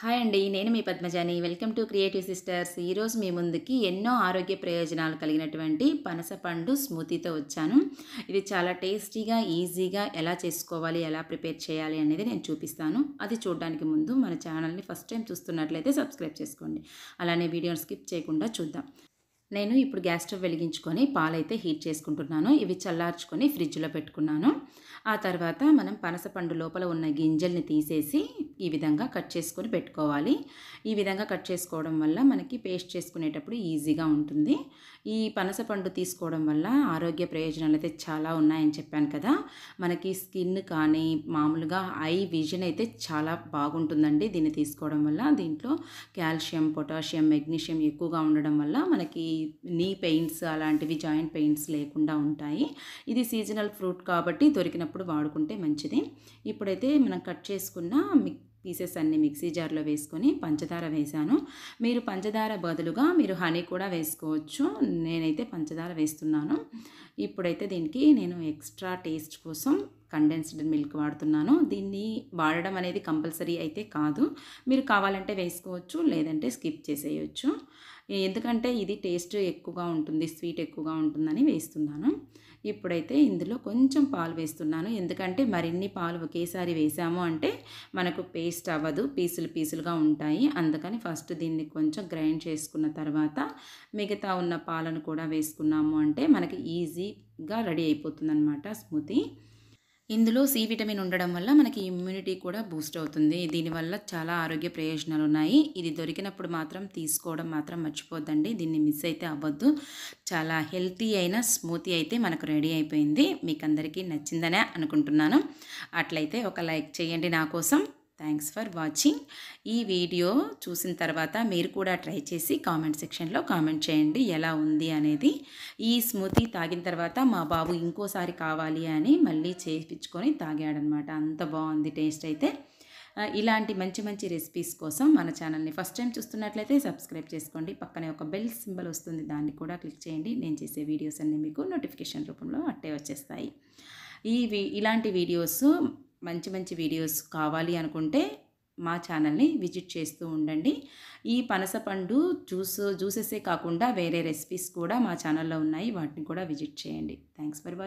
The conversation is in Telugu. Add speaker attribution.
Speaker 1: హాయ్ అండి నేను మీ పద్మజాని వెల్కమ్ టు క్రియేటివ్ సిస్టర్స్ ఈరోజు మీ ముందుకి ఎన్నో ఆరోగ్య ప్రయోజనాలు కలిగినటువంటి పనసపండు స్మూతీతో వచ్చాను ఇది చాలా టేస్టీగా ఈజీగా ఎలా చేసుకోవాలి ఎలా ప్రిపేర్ చేయాలి అనేది నేను చూపిస్తాను అది చూడడానికి ముందు మన ఛానల్ని ఫస్ట్ టైం చూస్తున్నట్లయితే సబ్స్క్రైబ్ చేసుకోండి అలానే వీడియోని స్కిప్ చేయకుండా చూద్దాం నేను ఇప్పుడు గ్యాస్ స్టవ్ వెలిగించుకొని పాలైతే హీట్ చేసుకుంటున్నాను ఇవి చల్లార్చుకొని ఫ్రిడ్జ్లో పెట్టుకున్నాను ఆ తర్వాత మనం పనసపండు లోపల ఉన్న గింజల్ని తీసేసి ఈ విధంగా కట్ చేసుకొని పెట్టుకోవాలి ఈ విధంగా కట్ చేసుకోవడం వల్ల మనకి పేస్ట్ చేసుకునేటప్పుడు ఈజీగా ఉంటుంది ఈ పనసపండు తీసుకోవడం వల్ల ఆరోగ్య ప్రయోజనాలు అయితే చాలా ఉన్నాయని చెప్పాను కదా మనకి స్కిన్ కానీ మామూలుగా ఐ విజన్ అయితే చాలా బాగుంటుందండి దీన్ని తీసుకోవడం వల్ల దీంట్లో కాల్షియం పొటాషియం మెగ్నీషియం ఎక్కువగా ఉండడం వల్ల మనకి నీ పెయింట్స్ అలాంటివి జాయింట్ పెయింట్స్ లేకుండా ఉంటాయి ఇది సీజనల్ ఫ్రూట్ కాబట్టి దొరికినప్పుడు వాడుకుంటే మంచిది ఇప్పుడైతే మనం కట్ చేసుకున్న మిక్ పీసెస్ అన్నీ మిక్సీ జార్లో వేసుకొని పంచదార వేశాను మీరు పంచదార బదులుగా మీరు హనీ కూడా వేసుకోవచ్చు నేనైతే పంచదార వేస్తున్నాను ఇప్పుడైతే దీనికి నేను ఎక్స్ట్రా టేస్ట్ కోసం కండెన్స్డ్ మిల్క్ వాడుతున్నాను దీన్ని వాడడం అనేది కంపల్సరీ అయితే కాదు మీరు కావాలంటే వేసుకోవచ్చు లేదంటే స్కిప్ చేసేయచ్చు ఎందుకంటే ఇది టేస్ట్ ఎక్కువగా ఉంటుంది స్వీట్ ఎక్కువగా ఉంటుందని వేస్తున్నాను ఇప్పుడైతే ఇందులో కొంచెం పాలు వేస్తున్నాను ఎందుకంటే మరిన్ని పాలు ఒకేసారి వేసాము అంటే మనకు పేస్ట్ అవ్వదు పీసులు పీసులుగా ఉంటాయి అందుకని ఫస్ట్ దీన్ని కొంచెం గ్రైండ్ చేసుకున్న తర్వాత మిగతా ఉన్న పాలను కూడా వేసుకున్నాము అంటే మనకి ఈజీగా రెడీ అయిపోతుంది స్మూతీ ఇందులో సి విటమిన్ ఉండడం వల్ల మనకి ఇమ్యూనిటీ కూడా బూస్ట్ అవుతుంది దీనివల్ల చాలా ఆరోగ్య ప్రయోజనాలు ఉన్నాయి ఇది దొరికినప్పుడు మాత్రం తీసుకోవడం మాత్రం మర్చిపోద్దండి దీన్ని మిస్ అయితే అవ్వద్దు చాలా హెల్తీ అయిన స్మూతీ అయితే మనకు రెడీ అయిపోయింది మీకు అందరికీ నచ్చిందనే అనుకుంటున్నాను అట్లయితే ఒక లైక్ చేయండి నా కోసం థ్యాంక్స్ ఫర్ వాచింగ్ ఈ వీడియో చూసిన తర్వాత మీరు కూడా ట్రై చేసి కామెంట్ సెక్షన్లో కామెంట్ చేయండి ఎలా ఉంది అనేది ఈ స్మూతీ తాగిన తర్వాత మా బాబు ఇంకోసారి కావాలి అని మళ్ళీ చేయించుకొని తాగాడనమాట అంత బాగుంది టేస్ట్ అయితే ఇలాంటి మంచి మంచి రెసిపీస్ కోసం మన ఛానల్ని ఫస్ట్ టైం చూస్తున్నట్లయితే సబ్స్క్రైబ్ చేసుకోండి పక్కనే ఒక బెల్ సింబల్ వస్తుంది దాన్ని కూడా క్లిక్ చేయండి నేను చేసే వీడియోస్ అన్నీ మీకు నోటిఫికేషన్ రూపంలో అట్టే వచ్చేస్తాయి ఈ ఇలాంటి వీడియోస్ మంచి మంచి వీడియోస్ కావాలి అనుకుంటే మా ఛానల్ని విజిట్ చేస్తూ ఉండండి ఈ పనసపండు జ్యూస్ జ్యూసెసే కాకుండా వేరే రెసిపీస్ కూడా మా ఛానల్లో ఉన్నాయి వాటిని కూడా విజిట్ చేయండి థ్యాంక్స్ ఫర్ వాచింగ్